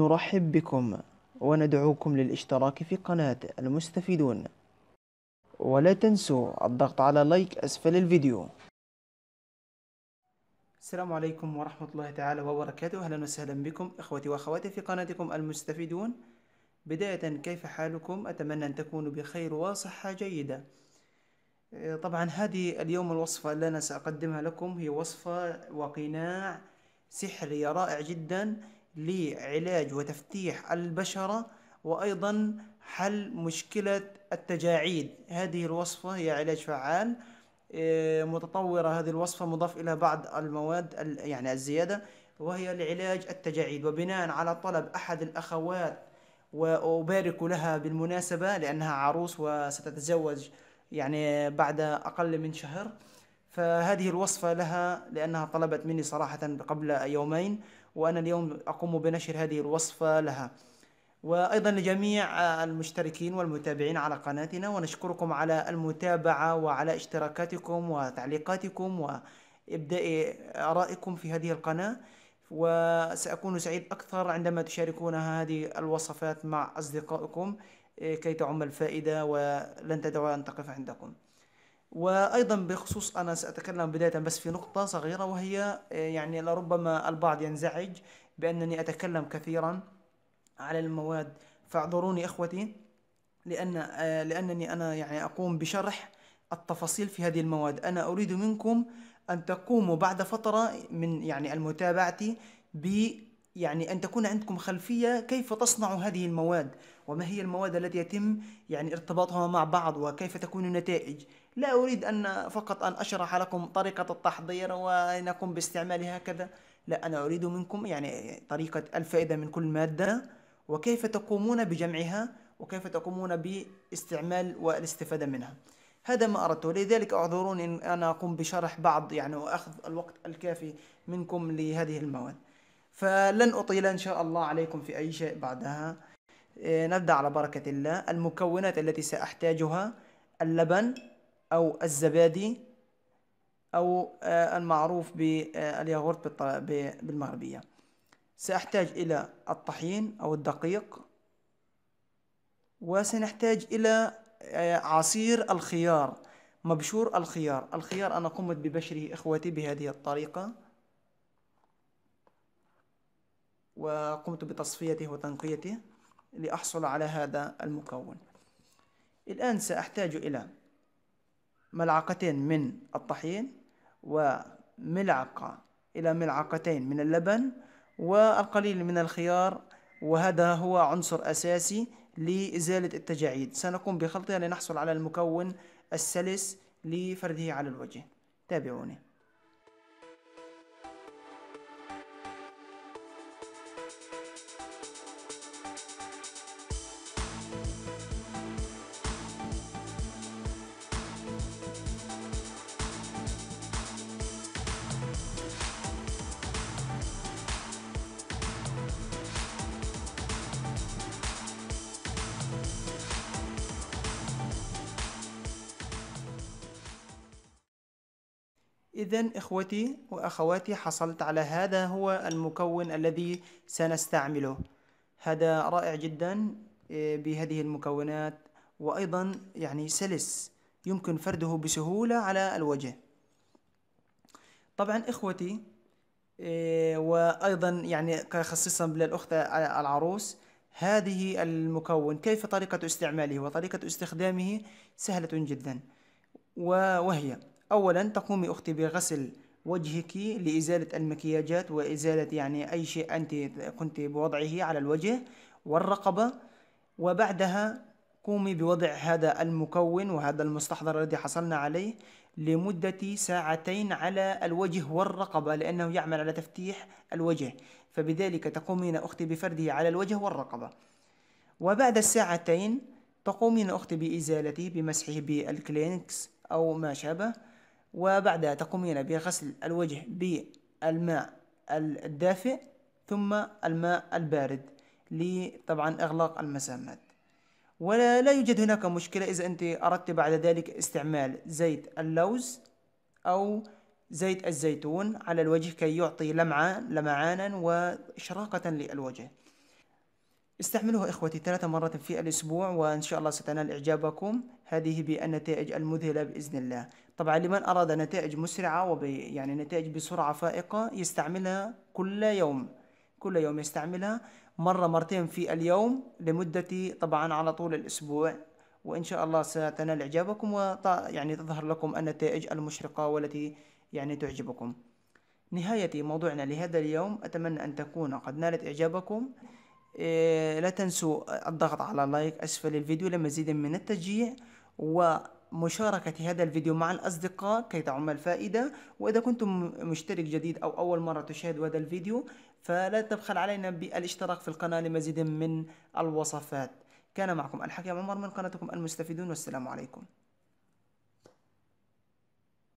نرحب بكم وندعوكم للاشتراك في قناة المستفيدون ولا تنسوا الضغط على لايك أسفل الفيديو السلام عليكم ورحمة الله تعالى وبركاته أهلا وسهلا بكم إخوتي وأخواتي في قناتكم المستفيدون بداية كيف حالكم أتمنى أن تكونوا بخير وصحة جيدة إيه، طبعا هذه اليوم الوصفة اللي أنا سأقدمها لكم هي وصفة وقناع سحري رائع جدا لعلاج وتفتيح البشرة وأيضا حل مشكلة التجاعيد هذه الوصفة هي علاج فعال آه، متطورة هذه الوصفة مضاف إلى بعض المواد يعني الزيادة وهي لعلاج التجاعيد وبناء على طلب أحد الأخوات وأبارك لها بالمناسبة لأنها عروس وستتزوج يعني بعد أقل من شهر فهذه الوصفة لها لأنها طلبت مني صراحة قبل يومين وأنا اليوم أقوم بنشر هذه الوصفة لها وأيضا لجميع المشتركين والمتابعين على قناتنا ونشكركم على المتابعة وعلى اشتراكاتكم وتعليقاتكم وإبداء آرائكم في هذه القناة وسأكون سعيد أكثر عندما تشاركون هذه الوصفات مع أصدقائكم إيه، كي تعم الفائدة ولن تدعوا أن تقف عندكم وايضا بخصوص انا ساتكلم بدايه بس في نقطه صغيره وهي آه، يعني لربما البعض ينزعج بانني اتكلم كثيرا على المواد فاعذروني اخوتي لان آه، لانني انا يعني اقوم بشرح التفاصيل في هذه المواد انا اريد منكم ان تقوموا بعد فتره من يعني المتابعه ب يعني أن تكون عندكم خلفية كيف تصنع هذه المواد وما هي المواد التي يتم يعني ارتباطها مع بعض وكيف تكون النتائج لا أريد أن فقط أن أشرح لكم طريقة التحضير ونقوم باستعمالها هكذا لا أنا أريد منكم يعني طريقة الفائدة من كل مادة وكيف تقومون بجمعها وكيف تقومون باستعمال والاستفادة منها هذا ما أردته لذلك أعذروني أن أنا أقوم بشرح بعض يعني وأخذ الوقت الكافي منكم لهذه المواد فلن أطيل إن شاء الله عليكم في أي شيء بعدها إيه، نبدأ على بركة الله المكونات التي سأحتاجها اللبن أو الزبادي أو آه، المعروف بالياغورت آه، بالمغربية سأحتاج إلى الطحين أو الدقيق وسنحتاج إلى آه، عصير الخيار مبشور الخيار الخيار أنا قمت ببشره إخوتي بهذه الطريقة وقمت بتصفيته وتنقيته لأحصل على هذا المكون الآن سأحتاج إلى ملعقتين من الطحين وملعقة إلى ملعقتين من اللبن والقليل من الخيار وهذا هو عنصر أساسي لإزالة التجاعيد سنقوم بخلطها لنحصل على المكون السلس لفرده على الوجه تابعوني إذا إخوتي وأخواتي حصلت على هذا هو المكون الذي سنستعمله هذا رائع جدا آه، بهذه المكونات وأيضا يعني سلس يمكن فرده بسهولة على الوجه طبعا إخوتي آه، وأيضا يعني خصيصا للأخت العروس هذه المكون كيف طريقة استعماله وطريقة استخدامه سهلة جدا وهي أولا تقومي أختي بغسل وجهك لإزالة المكياجات وإزالة يعني أي شيء أنت كنت بوضعه على الوجه والرقبة وبعدها قومي بوضع هذا المكون وهذا المستحضر الذي حصلنا عليه لمدة ساعتين على الوجه والرقبة لأنه يعمل على تفتيح الوجه فبذلك تقومين أختي بفرده على الوجه والرقبة وبعد الساعتين تقومين أختي بإزالته بمسحه بالكلينكس أو ما شابه وبعدها تقومين بغسل الوجه بالماء الدافئ ثم الماء البارد لطبعا إغلاق المسامات ولا لا يوجد هناك مشكلة إذا أنت أردت بعد ذلك استعمال زيت اللوز أو زيت الزيتون على الوجه كي يعطي لمعة لمعانا وإشراقة للوجه استعملوها إخوتي ثلاث مرات في الأسبوع وإن شاء الله ستنال إعجابكم هذه بالنتائج المذهلة بإذن الله طبعا لمن أراد نتائج مسرعة وبي يعني نتائج بسرعة فائقة يستعملها كل يوم كل يوم يستعملها مرة مرتين في اليوم لمدة طبعا على طول الأسبوع وإن شاء الله ستنال إعجابكم و يعني تظهر لكم النتائج المشرقة والتي يعني تعجبكم نهاية موضوعنا لهذا اليوم أتمنى أن تكون قد نالت إعجابكم إيه، لا تنسوا الضغط على لايك أسفل الفيديو لمزيد من التشجيع ومشاركة هذا الفيديو مع الأصدقاء كي تعم الفائدة وإذا كنتم مشترك جديد أو أول مرة تشاهدوا هذا الفيديو فلا تبخل علينا بالاشتراك في القناة لمزيد من الوصفات كان معكم الحكيم عمر من قناتكم المستفيدون والسلام عليكم